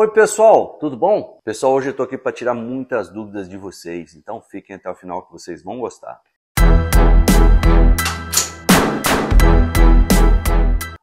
Oi, pessoal, tudo bom? Pessoal, hoje eu estou aqui para tirar muitas dúvidas de vocês, então fiquem até o final que vocês vão gostar.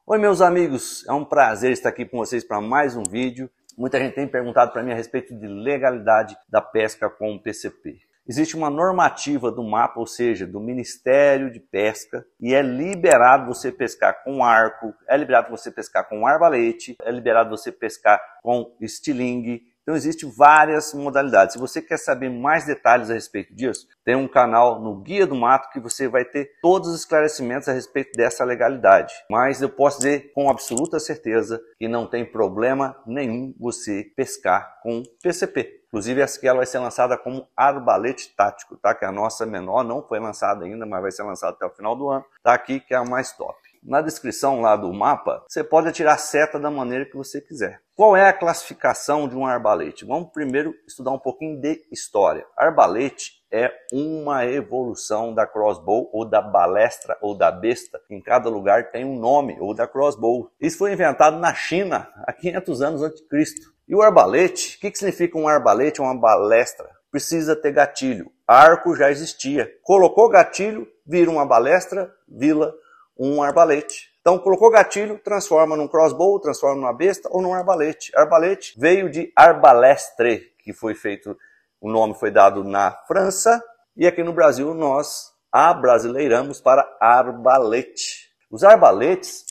Oi, meus amigos, é um prazer estar aqui com vocês para mais um vídeo. Muita gente tem perguntado para mim a respeito de legalidade da pesca com o PCP. Existe uma normativa do mapa, ou seja, do Ministério de Pesca, e é liberado você pescar com arco, é liberado você pescar com arbalete, é liberado você pescar com estilingue. Então existem várias modalidades. Se você quer saber mais detalhes a respeito disso, tem um canal no Guia do Mato que você vai ter todos os esclarecimentos a respeito dessa legalidade. Mas eu posso dizer com absoluta certeza que não tem problema nenhum você pescar com PCP. Inclusive, essa aqui ela vai ser lançada como arbalete tático, tá? Que a nossa menor não foi lançada ainda, mas vai ser lançada até o final do ano. Tá aqui que é a mais top. Na descrição lá do mapa, você pode atirar seta da maneira que você quiser. Qual é a classificação de um arbalete? Vamos primeiro estudar um pouquinho de história. Arbalete é uma evolução da crossbow ou da balestra ou da besta. Em cada lugar tem um nome ou da crossbow. Isso foi inventado na China há 500 anos antes de Cristo. E o arbalete? O que, que significa um arbalete, uma balestra? Precisa ter gatilho. Arco já existia. Colocou gatilho, vira uma balestra, vila, um arbalete. Então, colocou gatilho, transforma num crossbow, transforma numa besta ou num arbalete. Arbalete veio de arbalestre, que foi feito, o nome foi dado na França, e aqui no Brasil nós abrasileiramos para arbalete. Os arbaletes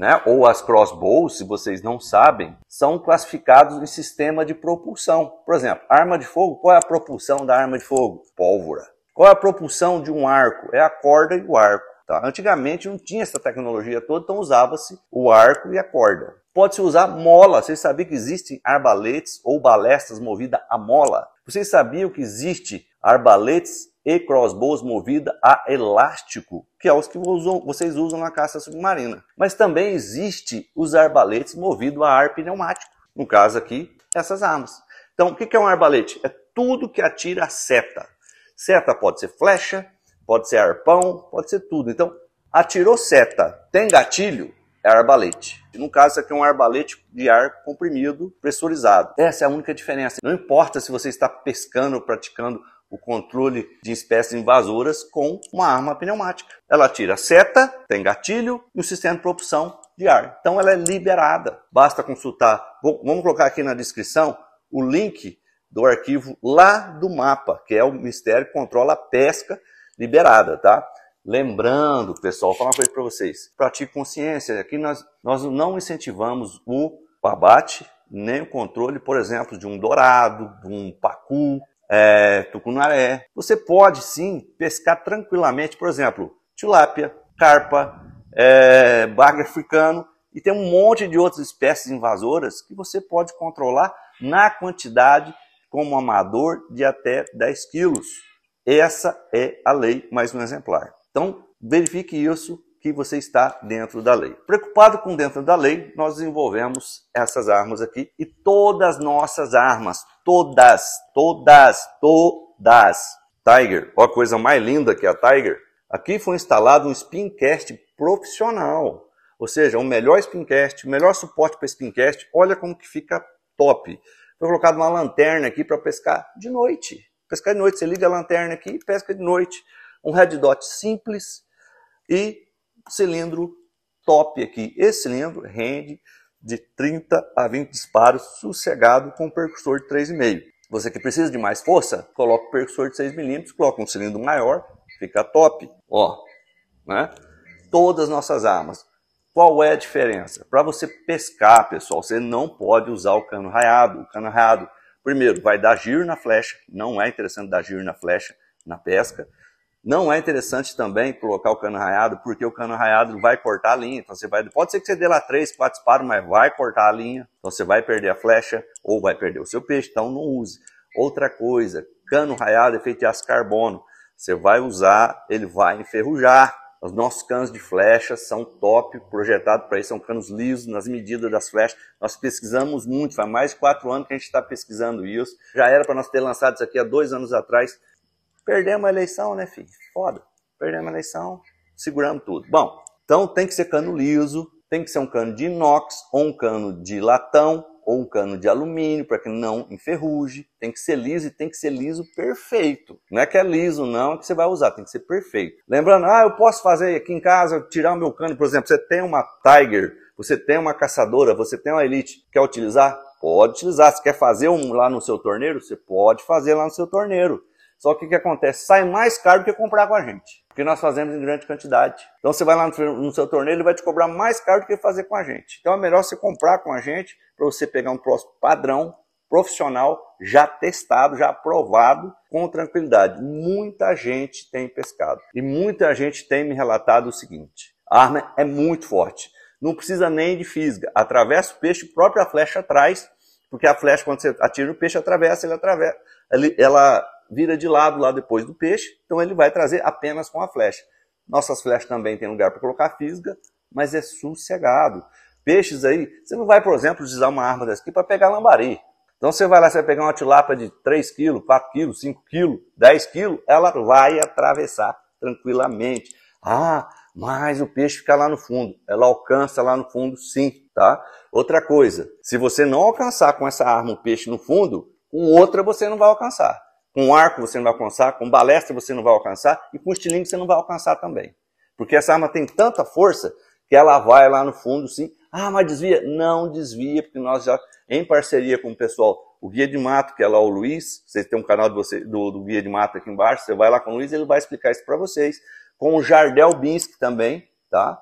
né, ou as crossbows, se vocês não sabem, são classificados em sistema de propulsão. Por exemplo, arma de fogo, qual é a propulsão da arma de fogo? Pólvora. Qual é a propulsão de um arco? É a corda e o arco. Tá? Antigamente não tinha essa tecnologia toda, então usava-se o arco e a corda. Pode-se usar mola. Vocês sabiam que existem arbaletes ou balestas movidas a mola? Vocês sabiam que existe arbaletes e crossbows movida a elástico, que é os que vocês usam na caça submarina. Mas também existe os arbaletes movidos a ar pneumático. No caso aqui, essas armas. Então, o que é um arbalete? É tudo que atira a seta. Seta pode ser flecha, pode ser arpão, pode ser tudo. Então, atirou seta, tem gatilho, é arbalete. No caso, isso aqui é um arbalete de ar comprimido, pressurizado. Essa é a única diferença. Não importa se você está pescando, praticando o controle de espécies invasoras com uma arma pneumática. Ela tira seta, tem gatilho e o sistema de propulsão de ar. Então ela é liberada. Basta consultar, vamos colocar aqui na descrição o link do arquivo lá do mapa, que é o Ministério que controla a pesca liberada, tá? Lembrando, pessoal, vou falar uma coisa para vocês. Pratique consciência. Aqui nós, nós não incentivamos o abate, nem o controle, por exemplo, de um dourado, de um pacu, é, tucunaré. Você pode sim pescar tranquilamente, por exemplo, tilápia, carpa, é, bagre africano e tem um monte de outras espécies invasoras que você pode controlar na quantidade como amador de até 10 quilos. Essa é a lei mais um exemplar. Então, verifique isso que você está dentro da lei. Preocupado com dentro da lei, nós desenvolvemos essas armas aqui e todas nossas armas, todas, todas, todas. Tiger, ó a coisa mais linda que é a Tiger. Aqui foi instalado um spincast profissional, ou seja, o melhor melhor spincast, o melhor suporte para spincast. Olha como que fica top. Foi colocado uma lanterna aqui para pescar de noite. Pescar de noite, você liga a lanterna aqui e pesca de noite. Um red dot simples e cilindro top aqui. Esse cilindro rende de 30 a 20 disparos sossegado com um percussor de 3,5. Você que precisa de mais força, coloca o percussor de 6mm, coloca um cilindro maior, fica top. Ó, né? Todas nossas armas. Qual é a diferença? Para você pescar, pessoal, você não pode usar o cano raiado. O cano raiado, primeiro, vai dar giro na flecha. Não é interessante dar giro na flecha na pesca. Não é interessante também colocar o cano raiado, porque o cano raiado vai cortar a linha. Então você vai, pode ser que você dê lá três, quatro disparos, mas vai cortar a linha. Então você vai perder a flecha ou vai perder o seu peixe. Então não use. Outra coisa, cano raiado é feito de aço carbono. Você vai usar, ele vai enferrujar. Os nossos canos de flecha são top, projetado para isso, são canos lisos nas medidas das flechas. Nós pesquisamos muito, faz mais de quatro anos que a gente está pesquisando isso. Já era para nós ter lançado isso aqui há dois anos atrás, Perdemos a eleição, né, filho? Foda. Perdemos a eleição, seguramos tudo. Bom, então tem que ser cano liso, tem que ser um cano de inox ou um cano de latão ou um cano de alumínio para que não enferruje. Tem que ser liso e tem que ser liso perfeito. Não é que é liso, não, é que você vai usar, tem que ser perfeito. Lembrando, ah, eu posso fazer aqui em casa, tirar o meu cano, por exemplo, você tem uma Tiger, você tem uma caçadora, você tem uma Elite, quer utilizar? Pode utilizar. Se quer fazer um lá no seu torneiro, você pode fazer lá no seu torneiro. Só que o que acontece? Sai mais caro do que comprar com a gente. Porque nós fazemos em grande quantidade. Então você vai lá no, seu torneio, ele vai te cobrar mais caro do que fazer com a gente. Então é melhor você comprar com a gente para você pegar um próximo padrão, profissional, já testado, já aprovado, com tranquilidade. Muita gente tem pescado. E muita gente tem me relatado o seguinte: a arma é muito forte. Não precisa nem de fisga. Atravessa o peixe, própria flecha atrás, porque a flecha, quando você atira o peixe, atravessa, ele atravessa. Ele, ela vira de lado lá depois do peixe, então ele vai trazer apenas com a flecha. Nossas flechas também tem lugar para colocar física, mas é sossegado. Peixes aí, você não vai, por exemplo, usar uma arma dessa aqui para pegar lambari. Então você vai lá, você vai pegar uma tilápia de 3 kg, 4 kg, 5 kg, 10 kg, ela vai atravessar tranquilamente. Ah, mas o peixe fica lá no fundo. Ela alcança lá no fundo, sim, tá? Outra coisa, se você não alcançar com essa arma o peixe no fundo, com outra você não vai alcançar. Com arco você não vai alcançar, com balestra você não vai alcançar e com estilingue você não vai alcançar também. Porque essa arma tem tanta força que ela vai lá no fundo sim. Ah, mas desvia? Não desvia, porque nós já, em parceria com o pessoal, o Guia de Mato, que é lá o Luiz, vocês têm um canal você, do, do, Guia de Mato aqui embaixo, você vai lá com o Luiz, ele vai explicar isso para vocês. Com o Jardel Binski também, tá?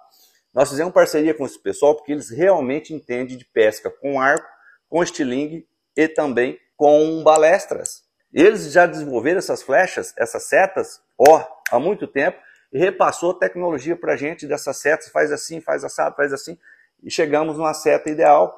Nós fizemos parceria com esse pessoal porque eles realmente entendem de pesca com arco, com estilingue e também com balestras. Eles já desenvolveram essas flechas, essas setas, ó, há muito tempo, e repassou tecnologia para a gente dessas setas, faz assim, faz assado, faz assim, e chegamos numa seta ideal.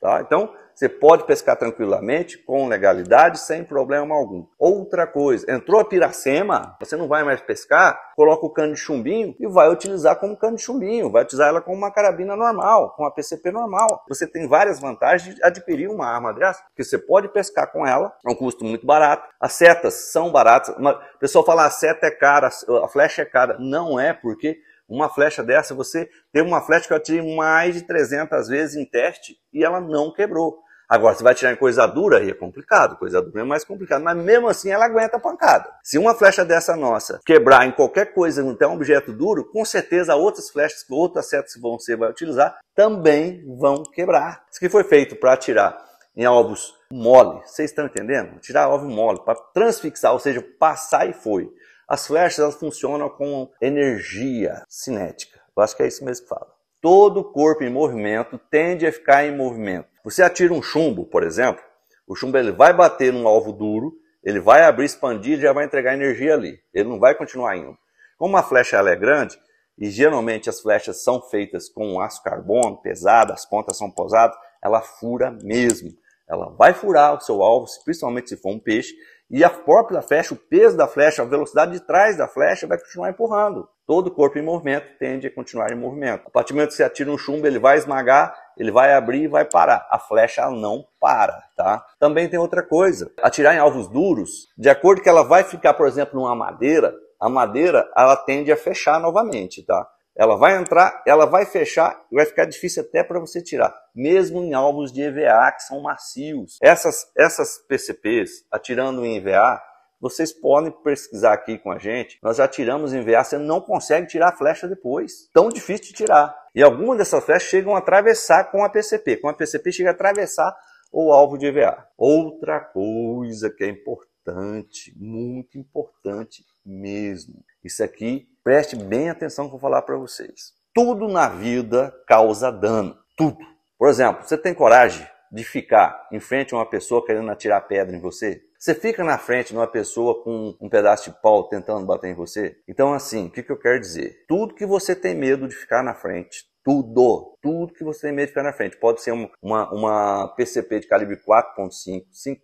Tá? Então, você pode pescar tranquilamente, com legalidade, sem problema algum. Outra coisa, entrou a piracema, você não vai mais pescar, coloca o cano de chumbinho e vai utilizar como cano de chumbinho, vai utilizar ela como uma carabina normal, com uma PCP normal. Você tem várias vantagens de adquirir uma arma dessa, porque você pode pescar com ela, é um custo muito barato. As setas são baratas, o pessoal fala ah, a seta é cara, a flecha é cara. Não é, porque uma flecha dessa, você teve uma flecha que eu atirei mais de 300 vezes em teste e ela não quebrou. Agora, você vai tirar em coisa dura, aí é complicado, coisa dura é mais complicado, mas mesmo assim ela aguenta a pancada. Se uma flecha dessa nossa quebrar em qualquer coisa, até um objeto duro, com certeza outras flechas, outros setas que você vai utilizar também vão quebrar. Isso que foi feito para atirar em alvos mole, vocês estão entendendo? Tirar alvo mole, para transfixar, ou seja, passar e foi. As flechas elas funcionam com energia cinética. Eu acho que é isso mesmo que fala. Todo corpo em movimento tende a ficar em movimento. Você atira um chumbo, por exemplo, o chumbo ele vai bater num alvo duro, ele vai abrir, expandir e já vai entregar energia ali. Ele não vai continuar indo. Como a flecha ela é grande, e geralmente as flechas são feitas com aço carbono, pesado, as pontas são posadas, ela fura mesmo. Ela vai furar o seu alvo, principalmente se for um peixe, e a própria flecha, o peso da flecha, a velocidade de trás da flecha vai continuar empurrando. Todo corpo em movimento tende a continuar em movimento. A partir do momento que você atira um chumbo, ele vai esmagar, ele vai abrir e vai parar. A flecha não para, tá? Também tem outra coisa. Atirar em alvos duros, de acordo que ela vai ficar, por exemplo, numa madeira, a madeira, ela tende a fechar novamente, tá? Ela vai entrar, ela vai fechar e vai ficar difícil até para você tirar, mesmo em alvos de EVA que são macios. Essas, essas PCPs, atirando em EVA, vocês podem pesquisar aqui com a gente. Nós já tiramos em EVA, você não consegue tirar a flecha depois. Tão difícil de tirar. E algumas dessas flechas chegam a atravessar com a PCP. Com a PCP chega a atravessar o alvo de EVA. Outra coisa que é importante, muito importante mesmo. Isso aqui Preste bem atenção que eu vou falar para vocês. Tudo na vida causa dano. Tudo. Por exemplo, você tem coragem de ficar em frente a uma pessoa querendo atirar pedra em você? Você fica na frente de uma pessoa com um pedaço de pau tentando bater em você? Então, assim, o que, eu quero dizer? Tudo que você tem medo de ficar na frente, tudo, tudo que você tem medo de ficar na frente. Pode ser uma, uma PCP de calibre 4.5,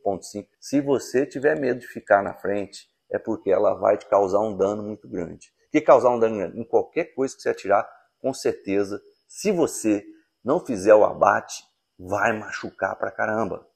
5.5. Se você tiver medo de ficar na frente, é porque ela vai te causar um dano muito grande que causar um dano em qualquer coisa que você atirar, com certeza, se você não fizer o abate, vai machucar pra caramba.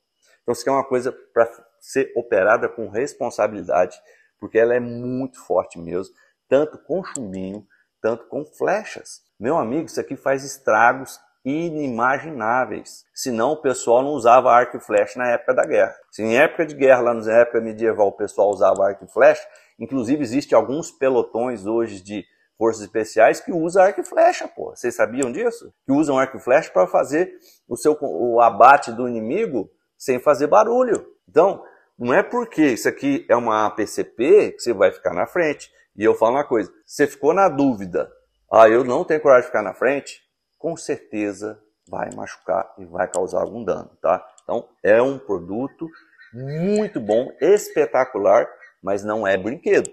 Então, isso aqui é uma coisa para ser operada com responsabilidade, porque ela é muito forte mesmo, tanto com chumbinho, tanto com flechas. Meu amigo, isso aqui faz estragos inimagináveis. Senão o pessoal não usava arco e flecha na época da guerra. Se em época de guerra, lá na época medieval, o pessoal usava arco e flecha, Inclusive, existe alguns pelotões hoje de forças especiais que usam arco e flecha, pô. Vocês sabiam disso? Que usam arco e flecha para fazer o seu o abate do inimigo sem fazer barulho. Então, não é porque isso aqui é uma APCP que você vai ficar na frente. E eu falo uma coisa, você ficou na dúvida, ah, eu não tenho coragem de ficar na frente, com certeza vai machucar e vai causar algum dano, tá? Então, é um produto muito bom, espetacular, mas não é brinquedo.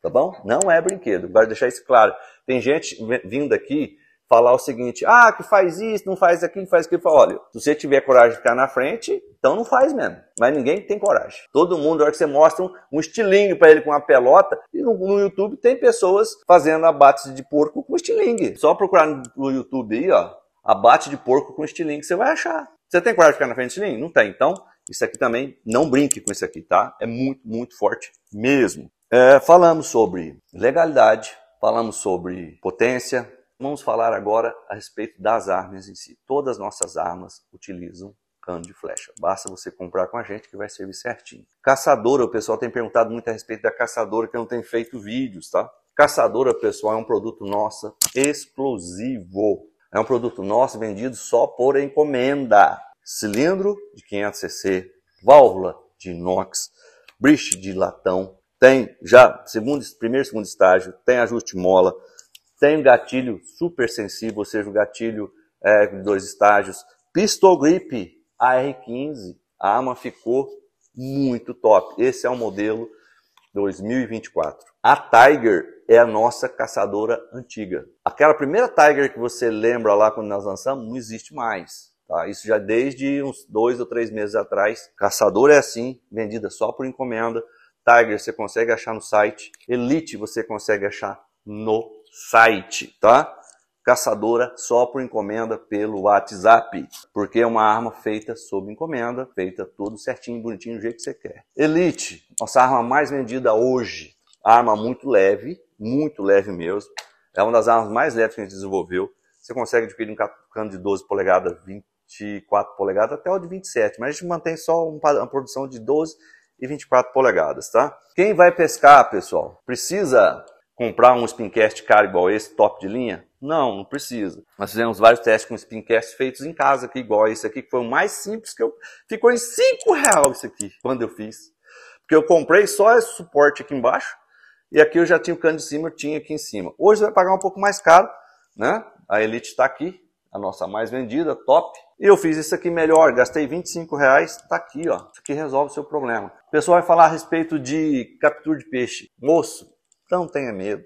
Tá bom? Não é brinquedo. Vai deixar isso claro. Tem gente vindo aqui falar o seguinte: ah, que faz isso, não faz aquilo, faz aquilo. Fala, olha, se você tiver coragem de ficar na frente, então não faz mesmo. Mas ninguém tem coragem. Todo mundo, na hora que você mostra um, um estilingue para ele com uma pelota, e no, no, YouTube tem pessoas fazendo abates de porco com estilingue. Só procurar no, no YouTube aí, ó, abate de porco com estilingue, você vai achar. Você tem coragem de ficar na frente de estilingue? Não tem. Então, isso aqui também, não brinque com isso aqui, tá? É muito, muito forte mesmo. É, falamos sobre legalidade, falamos sobre potência. Vamos falar agora a respeito das armas em si. Todas as nossas armas utilizam cano de flecha. Basta você comprar com a gente que vai servir certinho. Caçadora, o pessoal tem perguntado muito a respeito da caçadora que não tem feito vídeos, tá? Caçadora, pessoal, é um produto nosso exclusivo. É um produto nosso vendido só por encomenda cilindro de 500cc, válvula de inox, briche de latão, tem já segundo, primeiro e segundo estágio, tem ajuste mola, tem gatilho super sensível, ou seja, o gatilho é, dois estágios, pistol grip AR15, a arma ficou muito top. Esse é o modelo 2024. A Tiger é a nossa caçadora antiga. Aquela primeira Tiger que você lembra lá quando nós lançamos não existe mais. Tá? Isso já desde uns dois ou três meses atrás. Caçador é assim, vendida só por encomenda. Tiger você consegue achar no site. Elite você consegue achar no site, tá? Caçadora só por encomenda pelo WhatsApp, porque é uma arma feita sob encomenda, feita tudo certinho, bonitinho, do jeito que você quer. Elite, nossa arma mais vendida hoje, arma muito leve, muito leve mesmo. É uma das armas mais leves que a gente desenvolveu. Você consegue adquirir um cano de 12 polegadas 20 24 polegadas até o de 27, mas a gente mantém só uma produção de 12 e 24 polegadas, tá? Quem vai pescar, pessoal, precisa comprar um spincast caro igual esse, top de linha? Não, não precisa. Nós fizemos vários testes com spincast feitos em casa, aqui, igual esse aqui, que foi o mais simples que eu... Ficou em 5 reais isso aqui, quando eu fiz. Porque eu comprei só esse suporte aqui embaixo, e aqui eu já tinha o cano de cima, eu tinha aqui em cima. Hoje vai pagar um pouco mais caro, né? A Elite está aqui, a nossa mais vendida, top eu fiz isso aqui melhor, gastei 25 reais, tá aqui, ó. Isso aqui resolve o seu problema. O pessoal vai falar a respeito de captura de peixe. Moço, não tenha medo.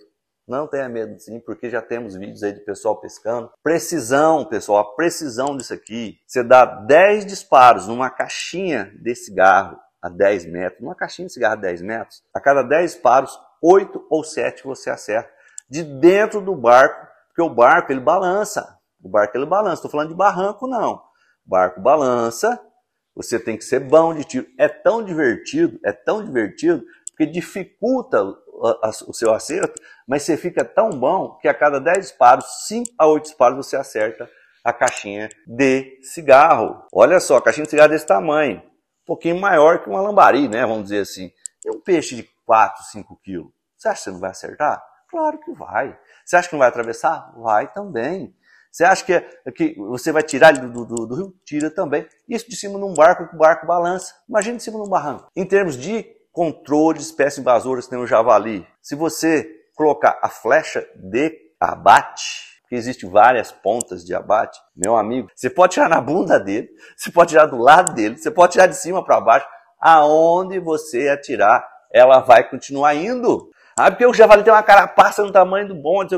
Não tenha medo sim, porque já temos vídeos aí de pessoal pescando. Precisão, pessoal, a precisão disso aqui. Você dá 10 disparos numa caixinha de cigarro a 10 metros, numa caixinha de cigarro a 10 metros, a cada 10 disparos, 8 ou 7 você acerta de dentro do barco, porque o barco ele balança. O barco ele balança, estou falando de barranco não barco balança, você tem que ser bom de tiro. É tão divertido, é tão divertido, porque dificulta o seu acerto, mas você fica tão bom que a cada 10 disparos, 5 a 8 disparos você acerta a caixinha de cigarro. Olha só, a caixinha de cigarro é desse tamanho, um pouquinho maior que uma lambari, né? Vamos dizer assim. E um peixe de 4, 5 quilos. Você acha que você não vai acertar? Claro que vai. Você acha que não vai atravessar? Vai também. Você acha que, é, que você vai tirar ele do, do, do, rio? Tira também. Isso de cima num barco, que o barco balança. Imagina de cima num barranco. Em termos de controle de espécies invasoras, tem o javali. Se você colocar a flecha de abate, que existem várias pontas de abate, meu amigo, você pode tirar na bunda dele, você pode tirar do lado dele, você pode tirar de cima para baixo, aonde você atirar, ela vai continuar indo. Ah, porque o javali tem uma carapaça no tamanho do bonde,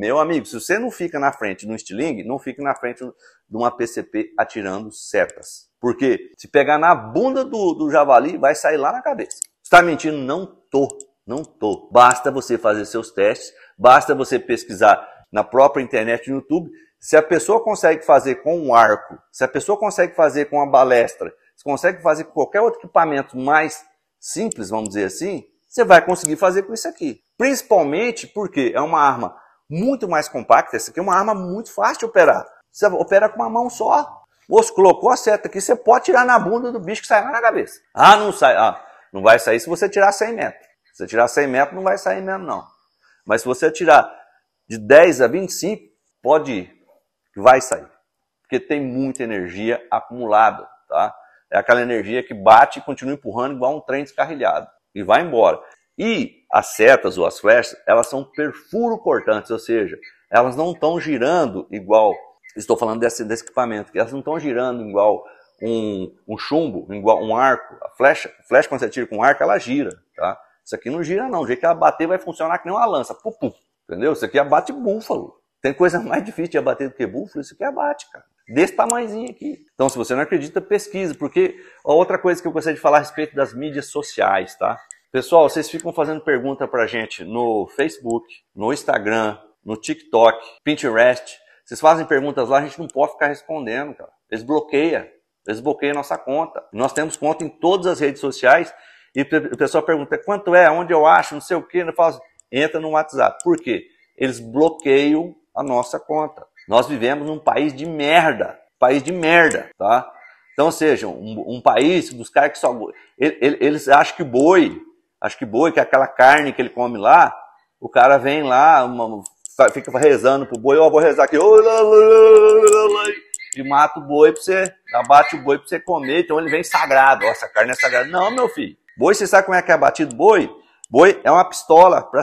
meu amigo, se você não fica na frente de um estilingue, não fique na frente de uma PCP atirando setas. Porque se pegar na bunda do, do javali, vai sair lá na cabeça. Está mentindo? Não tô, não tô. Basta você fazer seus testes, basta você pesquisar na própria internet, no YouTube. Se a pessoa consegue fazer com um arco, se a pessoa consegue fazer com uma balestra, se consegue fazer com qualquer outro equipamento mais simples, vamos dizer assim, você vai conseguir fazer com isso aqui. Principalmente porque é uma arma muito mais compacta. Essa aqui é uma arma muito fácil de operar. Você opera com uma mão só. Moço, colocou a seta aqui, você pode tirar na bunda do bicho que sai na cabeça. Ah, não sai. Ah, não vai sair se você tirar 100 metros. Se você tirar 100 metros, não vai sair mesmo, não. Mas se você tirar de 10 a 25, pode ir. Vai sair. Porque tem muita energia acumulada, tá? É aquela energia que bate e continua empurrando igual um trem descarrilhado. E vai embora. E as setas ou as flechas, elas são perfuro-cortantes, ou seja, elas não estão girando igual, estou falando desse, desse equipamento, que elas não estão girando igual um, um, chumbo, igual um arco, a flecha, a flecha quando você tira com um arco, ela gira, tá? Isso aqui não gira não, o jeito que ela bater vai funcionar que nem uma lança, pum, pum, entendeu? Isso aqui abate búfalo, tem coisa mais difícil de abater do que búfalo, isso aqui abate, cara. Desse tamanhozinho aqui. Então, se você não acredita, pesquise porque outra coisa que eu gostaria de falar a respeito das mídias sociais, tá? Pessoal, vocês ficam fazendo pergunta pra gente no Facebook, no Instagram, no TikTok, Pinterest. Vocês fazem perguntas lá, a gente não pode ficar respondendo, cara. Eles bloqueiam, eles bloqueiam nossa conta. Nós temos conta em todas as redes sociais e o pessoal pergunta quanto é, onde eu acho, não sei o quê. Eu falo assim, entra no WhatsApp. Por quê? Eles bloqueiam a nossa conta. Nós vivemos num país de merda. País de merda, tá? Então, ou seja, um, um país, buscar que só. Ele, ele, eles acham que boi acho que boi, que é aquela carne que ele come lá, o cara vem lá, uma, fica rezando pro boi, ó, oh, vou rezar aqui, e mata o boi pra você, abate o boi pra você comer, então ele vem sagrado, ó, essa carne é sagrada. Não, meu filho, boi, você sabe como é que é abatido boi? Boi é uma pistola pra,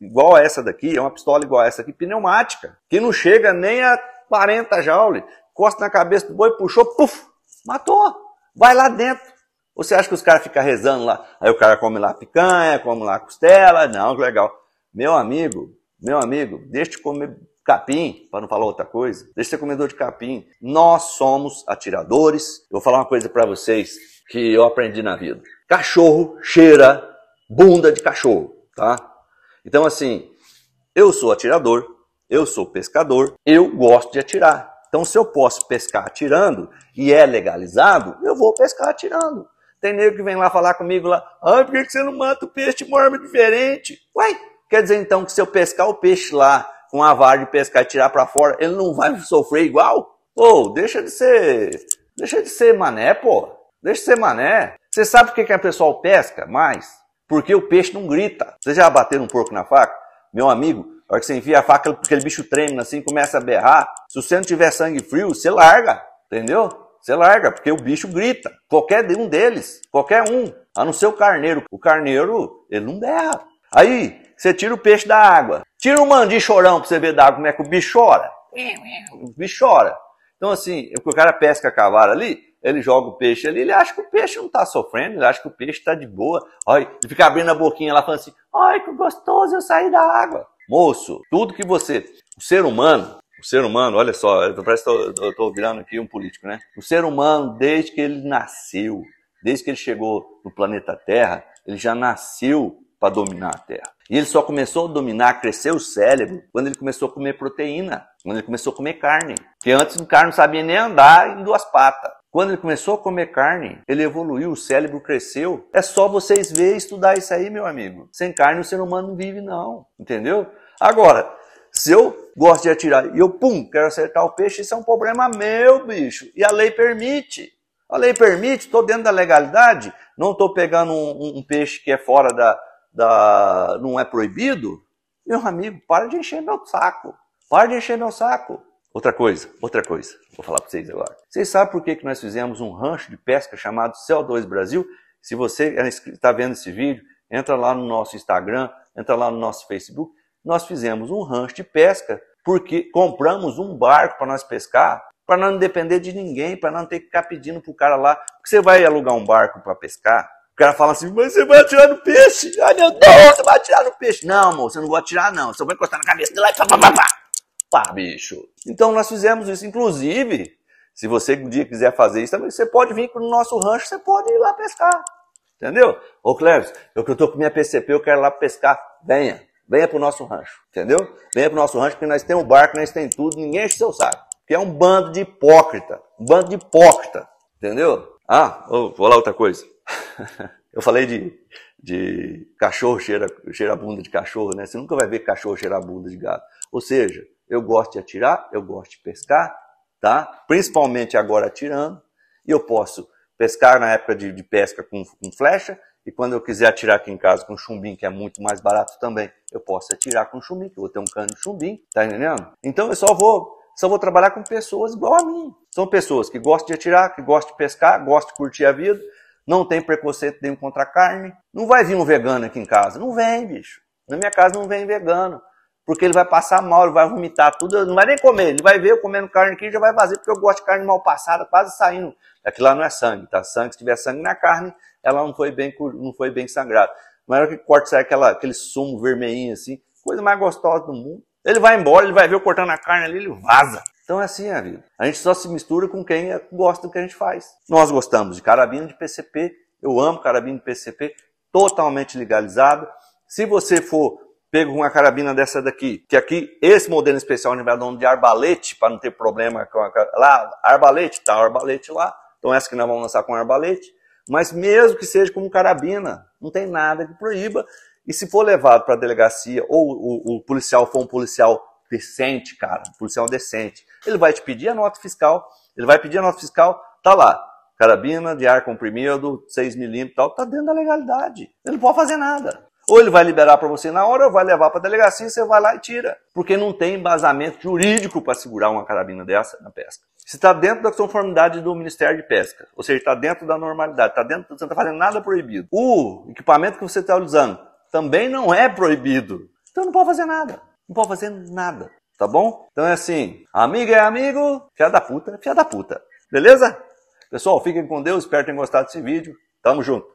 igual a essa daqui, é uma pistola igual a essa aqui, pneumática, que não chega nem a 40 joule, costa na cabeça do boi, puxou, puf, matou, vai lá dentro você acha que os caras ficam rezando lá? Aí o cara come lá picanha, come lá costela. Não, que legal. Meu amigo, meu amigo, deixa de comer capim, para não falar outra coisa. Deixa de ser comedor de capim. Nós somos atiradores. Eu vou falar uma coisa para vocês que eu aprendi na vida. Cachorro cheira bunda de cachorro, tá? Então assim, eu sou atirador, eu sou pescador, eu gosto de atirar. Então, se eu posso pescar atirando e é legalizado, eu vou pescar atirando. Tem nego que vem lá falar comigo lá, ah, por que você não mata o peixe de forma diferente? Uai, quer dizer então que se eu pescar o peixe lá com a vara de pescar e tirar para fora, ele não vai sofrer igual? Pô, oh, deixa de ser, deixa de ser mané, pô. Deixa de ser mané. Você sabe por que, que a pessoa pesca mais? Porque o peixe não grita. Você já bateu um porco na faca? Meu amigo, na hora que você enfia a faca, aquele bicho treme assim, começa a berrar. Se você não tiver sangue frio, você larga, entendeu? você larga, porque o bicho grita. Qualquer um deles, qualquer um, a não ser o carneiro. O carneiro, ele não berra. Aí, você tira o peixe da água. Tira o mandi chorão pra você ver da água como é que o bicho chora. O bicho chora. Então, assim, o cara pesca a cavara ali, ele joga o peixe ali, ele acha que o peixe não tá sofrendo, ele acha que o peixe tá de boa. Olha, ele fica abrindo a boquinha lá falando assim: "Olha que gostoso eu sair da água. Moço, tudo que você. O ser humano, o ser humano, olha só, eu parece que eu estou virando aqui um político, né? O ser humano, desde que ele nasceu, desde que ele chegou no planeta Terra, ele já nasceu para dominar a Terra. E ele só começou a dominar, crescer o cérebro, quando ele começou a comer proteína, quando ele começou a comer carne. Porque antes o cara não sabia nem andar em duas patas. Quando ele começou a comer carne, ele evoluiu, o cérebro cresceu. É só vocês verem estudar isso aí, meu amigo. Sem carne o ser humano não vive, não. Entendeu? Agora, se eu gosto de atirar e eu, pum, quero acertar o peixe, isso é um problema meu, bicho. E a lei permite. A lei permite, estou dentro da legalidade, não estou pegando um, um, peixe que é fora da, da. não é proibido. Meu amigo, para de encher meu saco. Para de encher meu saco. Outra coisa, outra coisa, vou falar para vocês agora. Vocês sabem por que, que nós fizemos um rancho de pesca chamado CO2 Brasil? Se você está é vendo esse vídeo, entra lá no nosso Instagram, entra lá no nosso Facebook nós fizemos um rancho de pesca porque compramos um barco para nós pescar, para não depender de ninguém, para não ter que ficar pedindo para o cara lá. Porque você vai alugar um barco para pescar, o cara fala assim, mas você vai atirar no peixe? Ai ah, meu Deus, você vai atirar no peixe. Não, amor, você não vai atirar não, você vai encostar na cabeça dele e pá, pá, pá, pá. bicho. Então nós fizemos isso, inclusive, se você um dia quiser fazer isso também, você pode vir no nosso rancho, você pode ir lá pescar. Entendeu? Ô Cleves, eu que eu tô com minha PCP, eu quero ir lá pescar. Venha, Venha pro nosso rancho, entendeu? Venha pro nosso rancho, porque nós temos barco, nós temos tudo, ninguém enche é seu saco. Que é um bando de hipócrita. Um bando de hipócrita, entendeu? Ah, vou lá outra coisa. Eu falei de, de cachorro cheira, cheira bunda de cachorro, né? Você nunca vai ver cachorro cheirar bunda de gato. Ou seja, eu gosto de atirar, eu gosto de pescar, tá? Principalmente agora atirando. E eu posso pescar na época de, de pesca com, com flecha e quando eu quiser atirar aqui em casa com chumbim, que é muito mais barato também, eu posso atirar com chumbim, que eu vou ter um cano de chumbim, tá entendendo? Então eu só vou, só vou trabalhar com pessoas igual a mim. São pessoas que gostam de atirar, que gostam de pescar, gostam de curtir a vida, não tem preconceito nenhum contra a carne. Não vai vir um vegano aqui em casa. Não vem, bicho. Na minha casa não vem vegano porque ele vai passar mal, ele vai vomitar tudo, não vai nem comer, ele vai ver eu comendo carne aqui, já vai fazer, porque eu gosto de carne mal passada, quase saindo. Aquilo lá não é sangue, tá? Sangue, se tiver sangue na carne, ela não foi bem, não foi bem sangrada. Mas hora que corta, sai aquela, aquele sumo vermelhinho assim, coisa mais gostosa do mundo. Ele vai embora, ele vai ver eu cortando a carne ali, ele vaza. Então é assim né, a vida. A gente só se mistura com quem é, gosta do que a gente faz. Nós gostamos de carabina de PCP, eu amo carabina de PCP, totalmente legalizado. Se você for pego uma carabina dessa daqui, que aqui, esse modelo especial vai dar um de arbalete, para não ter problema com a lá, arbalete, tá arbalete lá, então essa que nós vamos lançar com arbalete, mas mesmo que seja como carabina, não tem nada que proíba, e se for levado para a delegacia, ou o, o, policial for um policial decente, cara, um policial decente, ele vai te pedir a nota fiscal, ele vai pedir a nota fiscal, tá lá, carabina de ar comprimido, 6 milímetros tal, tá dentro da legalidade, ele não pode fazer nada. Ou ele vai liberar para você na hora, ou vai levar para a delegacia, você vai lá e tira. Porque não tem embasamento jurídico para segurar uma carabina dessa na pesca. Se está dentro da conformidade do Ministério de Pesca, ou seja, está dentro da normalidade, está dentro, você não está fazendo nada proibido. O equipamento que você está usando também não é proibido. Então não pode fazer nada. Não pode fazer nada. Tá bom? Então é assim: amiga é amigo, fia da puta é fia da puta. Beleza? Pessoal, fiquem com Deus. Espero que tenham gostado desse vídeo. Tamo junto.